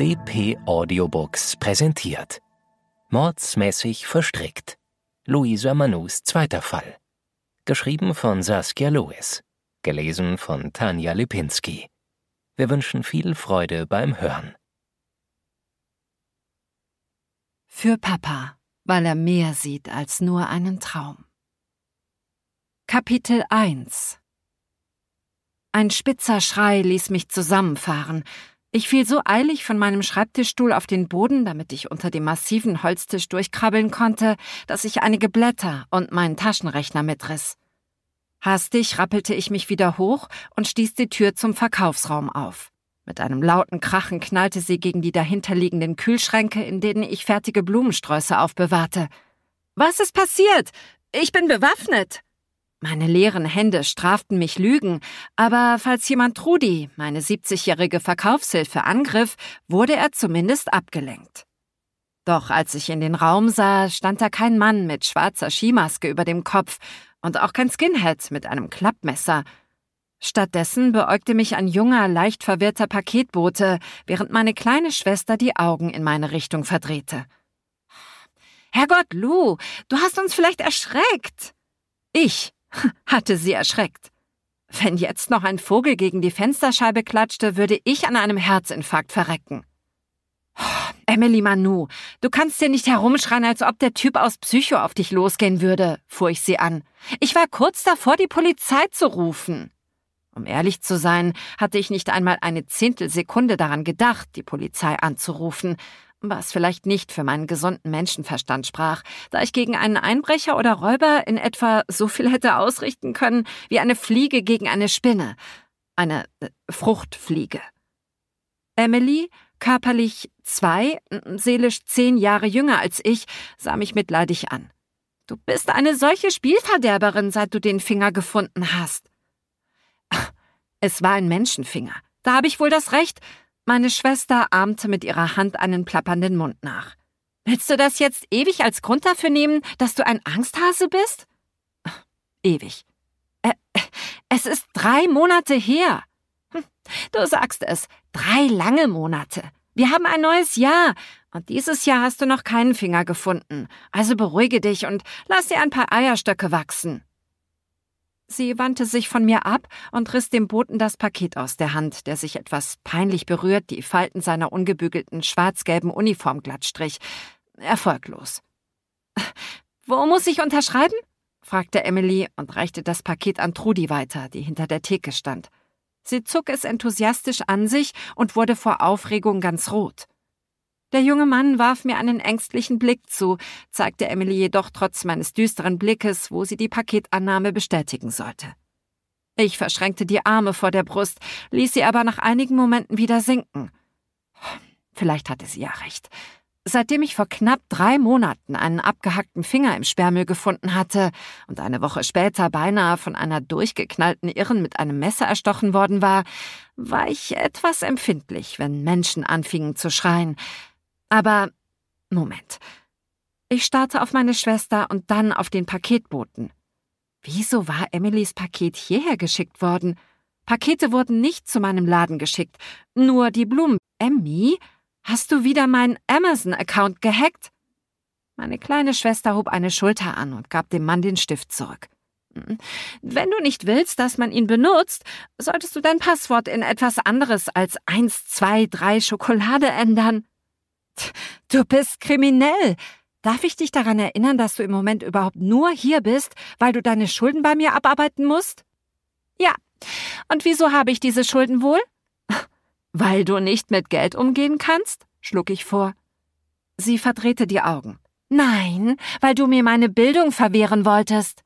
DP Audiobooks präsentiert. Mordsmäßig verstrickt. Luisa Manus zweiter Fall. Geschrieben von Saskia Lewis. Gelesen von Tanja Lipinski. Wir wünschen viel Freude beim Hören. Für Papa, weil er mehr sieht als nur einen Traum. Kapitel 1 Ein spitzer Schrei ließ mich zusammenfahren, ich fiel so eilig von meinem Schreibtischstuhl auf den Boden, damit ich unter dem massiven Holztisch durchkrabbeln konnte, dass ich einige Blätter und meinen Taschenrechner mitriss. Hastig rappelte ich mich wieder hoch und stieß die Tür zum Verkaufsraum auf. Mit einem lauten Krachen knallte sie gegen die dahinterliegenden Kühlschränke, in denen ich fertige Blumensträuße aufbewahrte. Was ist passiert? Ich bin bewaffnet! Meine leeren Hände straften mich Lügen, aber falls jemand Trudi, meine 70-jährige Verkaufshilfe, angriff, wurde er zumindest abgelenkt. Doch als ich in den Raum sah, stand da kein Mann mit schwarzer Skimaske über dem Kopf und auch kein Skinhead mit einem Klappmesser. Stattdessen beäugte mich ein junger, leicht verwirrter Paketbote, während meine kleine Schwester die Augen in meine Richtung verdrehte. Herrgott, Lou, du hast uns vielleicht erschreckt. Ich hatte sie erschreckt. Wenn jetzt noch ein Vogel gegen die Fensterscheibe klatschte, würde ich an einem Herzinfarkt verrecken. Oh, Emily Manu, du kannst dir nicht herumschreien, als ob der Typ aus Psycho auf dich losgehen würde, fuhr ich sie an. Ich war kurz davor, die Polizei zu rufen. Um ehrlich zu sein, hatte ich nicht einmal eine Zehntelsekunde daran gedacht, die Polizei anzurufen, was vielleicht nicht für meinen gesunden Menschenverstand sprach, da ich gegen einen Einbrecher oder Räuber in etwa so viel hätte ausrichten können wie eine Fliege gegen eine Spinne, eine äh, Fruchtfliege. Emily, körperlich zwei, seelisch zehn Jahre jünger als ich, sah mich mitleidig an. Du bist eine solche Spielverderberin, seit du den Finger gefunden hast. Ach, es war ein Menschenfinger. Da habe ich wohl das Recht, meine Schwester ahmte mit ihrer Hand einen plappernden Mund nach. Willst du das jetzt ewig als Grund dafür nehmen, dass du ein Angsthase bist? Ewig. es ist drei Monate her. Hm, du sagst es, drei lange Monate. Wir haben ein neues Jahr und dieses Jahr hast du noch keinen Finger gefunden. Also beruhige dich und lass dir ein paar Eierstöcke wachsen. Sie wandte sich von mir ab und riss dem Boten das Paket aus der Hand, der sich etwas peinlich berührt die Falten seiner ungebügelten schwarz-gelben Uniform glattstrich. Erfolglos. Wo muss ich unterschreiben? fragte Emily und reichte das Paket an Trudi weiter, die hinter der Theke stand. Sie zog es enthusiastisch an sich und wurde vor Aufregung ganz rot. Der junge Mann warf mir einen ängstlichen Blick zu, zeigte Emily jedoch trotz meines düsteren Blickes, wo sie die Paketannahme bestätigen sollte. Ich verschränkte die Arme vor der Brust, ließ sie aber nach einigen Momenten wieder sinken. Vielleicht hatte sie ja recht. Seitdem ich vor knapp drei Monaten einen abgehackten Finger im Sperrmüll gefunden hatte und eine Woche später beinahe von einer durchgeknallten Irren mit einem Messer erstochen worden war, war ich etwas empfindlich, wenn Menschen anfingen zu schreien, aber Moment. Ich starte auf meine Schwester und dann auf den Paketboten. Wieso war Emilys Paket hierher geschickt worden? Pakete wurden nicht zu meinem Laden geschickt, nur die Blumen. Emmy, hast du wieder meinen Amazon-Account gehackt? Meine kleine Schwester hob eine Schulter an und gab dem Mann den Stift zurück. Hm. Wenn du nicht willst, dass man ihn benutzt, solltest du dein Passwort in etwas anderes als 123 Schokolade ändern. Du bist kriminell. Darf ich dich daran erinnern, dass du im Moment überhaupt nur hier bist, weil du deine Schulden bei mir abarbeiten musst? Ja. Und wieso habe ich diese Schulden wohl? Weil du nicht mit Geld umgehen kannst? schlug ich vor. Sie verdrehte die Augen. Nein, weil du mir meine Bildung verwehren wolltest.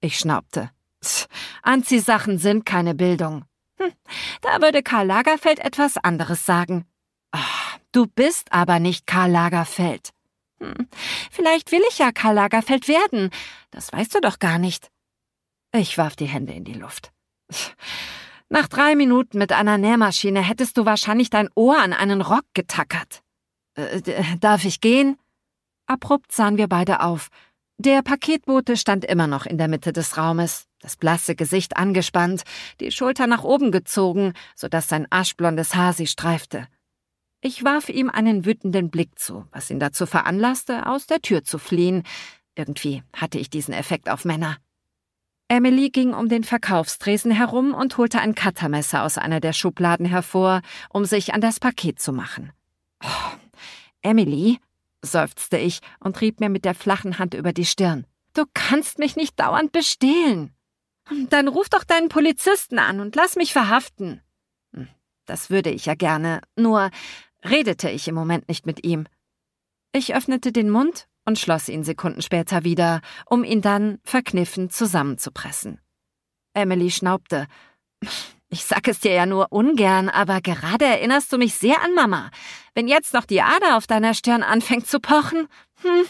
Ich schnaubte. Anziehsachen sind keine Bildung. Hm, da würde Karl Lagerfeld etwas anderes sagen. Du bist aber nicht Karl Lagerfeld. Hm, vielleicht will ich ja Karl Lagerfeld werden. Das weißt du doch gar nicht. Ich warf die Hände in die Luft. Nach drei Minuten mit einer Nähmaschine hättest du wahrscheinlich dein Ohr an einen Rock getackert. Äh, darf ich gehen? Abrupt sahen wir beide auf. Der Paketbote stand immer noch in der Mitte des Raumes, das blasse Gesicht angespannt, die Schulter nach oben gezogen, so dass sein aschblondes Haar sie streifte. Ich warf ihm einen wütenden Blick zu, was ihn dazu veranlasste, aus der Tür zu fliehen. Irgendwie hatte ich diesen Effekt auf Männer. Emily ging um den Verkaufstresen herum und holte ein Cuttermesser aus einer der Schubladen hervor, um sich an das Paket zu machen. Oh, Emily, seufzte ich und rieb mir mit der flachen Hand über die Stirn. Du kannst mich nicht dauernd bestehlen. Hm, dann ruf doch deinen Polizisten an und lass mich verhaften. Hm, das würde ich ja gerne, nur redete ich im Moment nicht mit ihm. Ich öffnete den Mund und schloss ihn Sekunden später wieder, um ihn dann verkniffen zusammenzupressen. Emily schnaubte. Ich sag es dir ja nur ungern, aber gerade erinnerst du mich sehr an Mama. Wenn jetzt noch die Ader auf deiner Stirn anfängt zu pochen, hm.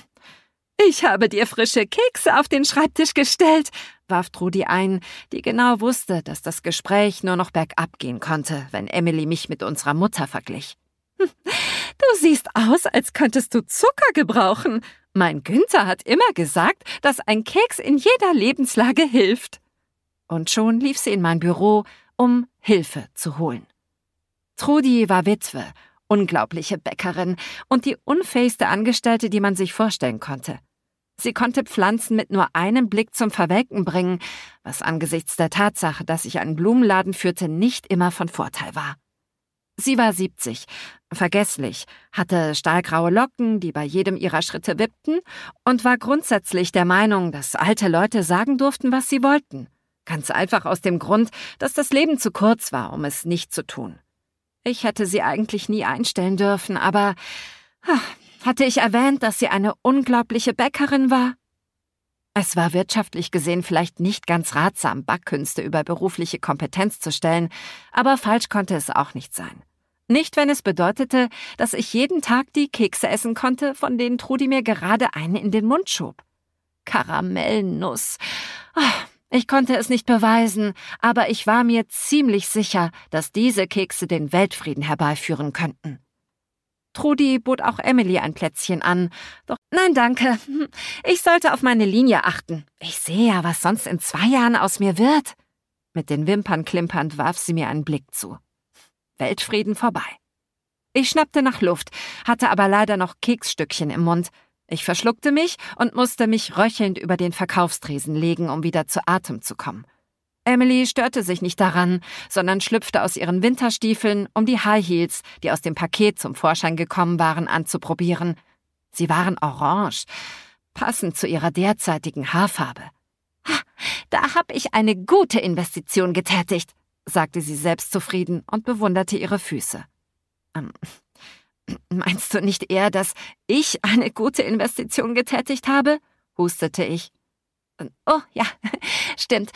Ich habe dir frische Kekse auf den Schreibtisch gestellt, warf Trudi ein, die genau wusste, dass das Gespräch nur noch bergab gehen konnte, wenn Emily mich mit unserer Mutter verglich. Du siehst aus, als könntest du Zucker gebrauchen. Mein Günther hat immer gesagt, dass ein Keks in jeder Lebenslage hilft. Und schon lief sie in mein Büro, um Hilfe zu holen. Trudi war Witwe, unglaubliche Bäckerin und die unfähigste Angestellte, die man sich vorstellen konnte. Sie konnte Pflanzen mit nur einem Blick zum Verwelken bringen, was angesichts der Tatsache, dass ich einen Blumenladen führte, nicht immer von Vorteil war. Sie war 70, vergesslich, hatte stahlgraue Locken, die bei jedem ihrer Schritte wippten, und war grundsätzlich der Meinung, dass alte Leute sagen durften, was sie wollten. Ganz einfach aus dem Grund, dass das Leben zu kurz war, um es nicht zu tun. Ich hätte sie eigentlich nie einstellen dürfen, aber hatte ich erwähnt, dass sie eine unglaubliche Bäckerin war? Es war wirtschaftlich gesehen vielleicht nicht ganz ratsam, Backkünste über berufliche Kompetenz zu stellen, aber falsch konnte es auch nicht sein. Nicht, wenn es bedeutete, dass ich jeden Tag die Kekse essen konnte, von denen Trudi mir gerade eine in den Mund schob. Karamellnuss. Ah, ich konnte es nicht beweisen, aber ich war mir ziemlich sicher, dass diese Kekse den Weltfrieden herbeiführen könnten. Trudi bot auch Emily ein Plätzchen an, doch nein danke, ich sollte auf meine Linie achten. Ich sehe ja, was sonst in zwei Jahren aus mir wird. Mit den Wimpern klimpernd warf sie mir einen Blick zu. Weltfrieden vorbei. Ich schnappte nach Luft, hatte aber leider noch Keksstückchen im Mund. Ich verschluckte mich und musste mich röchelnd über den Verkaufstresen legen, um wieder zu Atem zu kommen. Emily störte sich nicht daran, sondern schlüpfte aus ihren Winterstiefeln, um die High Heels, die aus dem Paket zum Vorschein gekommen waren, anzuprobieren. Sie waren orange, passend zu ihrer derzeitigen Haarfarbe. Ha, da habe ich eine gute Investition getätigt sagte sie selbstzufrieden und bewunderte ihre Füße. Ähm, meinst du nicht eher, dass ich eine gute Investition getätigt habe? hustete ich. Ähm, oh ja, stimmt.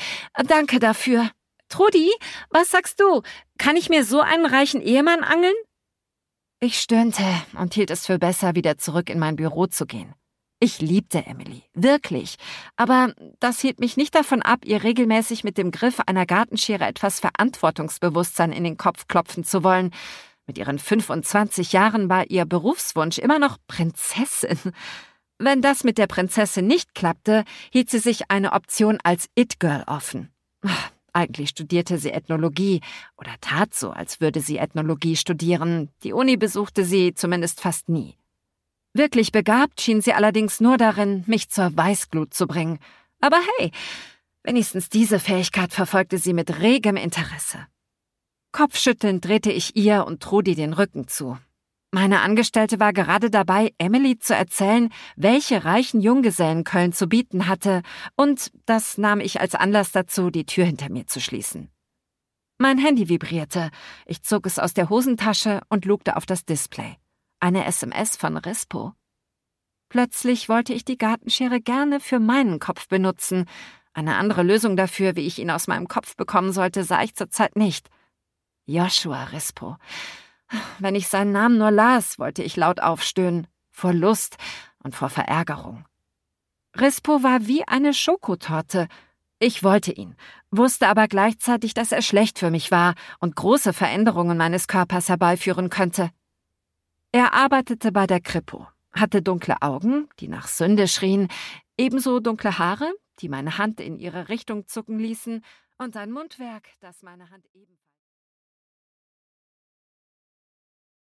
Danke dafür. Trudi, was sagst du? Kann ich mir so einen reichen Ehemann angeln? Ich stöhnte und hielt es für besser, wieder zurück in mein Büro zu gehen. Ich liebte Emily, wirklich. Aber das hielt mich nicht davon ab, ihr regelmäßig mit dem Griff einer Gartenschere etwas Verantwortungsbewusstsein in den Kopf klopfen zu wollen. Mit ihren 25 Jahren war ihr Berufswunsch immer noch Prinzessin. Wenn das mit der Prinzessin nicht klappte, hielt sie sich eine Option als It-Girl offen. Ah, eigentlich studierte sie Ethnologie oder tat so, als würde sie Ethnologie studieren. Die Uni besuchte sie zumindest fast nie. Wirklich begabt schien sie allerdings nur darin, mich zur Weißglut zu bringen. Aber hey, wenigstens diese Fähigkeit verfolgte sie mit regem Interesse. Kopfschüttelnd drehte ich ihr und Trudi den Rücken zu. Meine Angestellte war gerade dabei, Emily zu erzählen, welche reichen Junggesellen Köln zu bieten hatte, und das nahm ich als Anlass dazu, die Tür hinter mir zu schließen. Mein Handy vibrierte, ich zog es aus der Hosentasche und lugte auf das Display. Eine SMS von Rispo. Plötzlich wollte ich die Gartenschere gerne für meinen Kopf benutzen. Eine andere Lösung dafür, wie ich ihn aus meinem Kopf bekommen sollte, sah ich zurzeit nicht. Joshua Rispo. Wenn ich seinen Namen nur las, wollte ich laut aufstöhnen, vor Lust und vor Verärgerung. Rispo war wie eine Schokotorte. Ich wollte ihn, wusste aber gleichzeitig, dass er schlecht für mich war und große Veränderungen meines Körpers herbeiführen könnte. Er arbeitete bei der Kripo, hatte dunkle Augen, die nach Sünde schrien, ebenso dunkle Haare, die meine Hand in ihre Richtung zucken ließen, und ein Mundwerk, das meine Hand ebenfalls.